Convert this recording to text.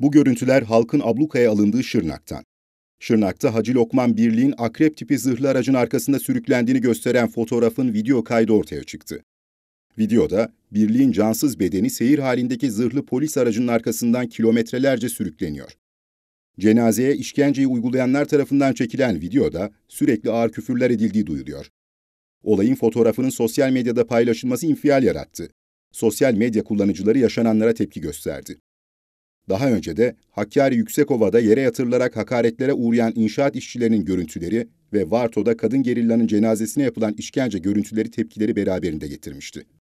Bu görüntüler halkın ablukaya alındığı Şırnak'tan. Şırnak'ta Hacı Lokman Birliği'nin akrep tipi zırhlı aracın arkasında sürüklendiğini gösteren fotoğrafın video kaydı ortaya çıktı. Videoda birliğin cansız bedeni seyir halindeki zırhlı polis aracının arkasından kilometrelerce sürükleniyor. Cenazeye işkenceyi uygulayanlar tarafından çekilen videoda sürekli ağır küfürler edildiği duyuluyor. Olayın fotoğrafının sosyal medyada paylaşılması infial yarattı. Sosyal medya kullanıcıları yaşananlara tepki gösterdi. Daha önce de Hakkari Yüksekova'da yere yatırılarak hakaretlere uğrayan inşaat işçilerinin görüntüleri ve Varto'da kadın gerillanın cenazesine yapılan işkence görüntüleri tepkileri beraberinde getirmişti.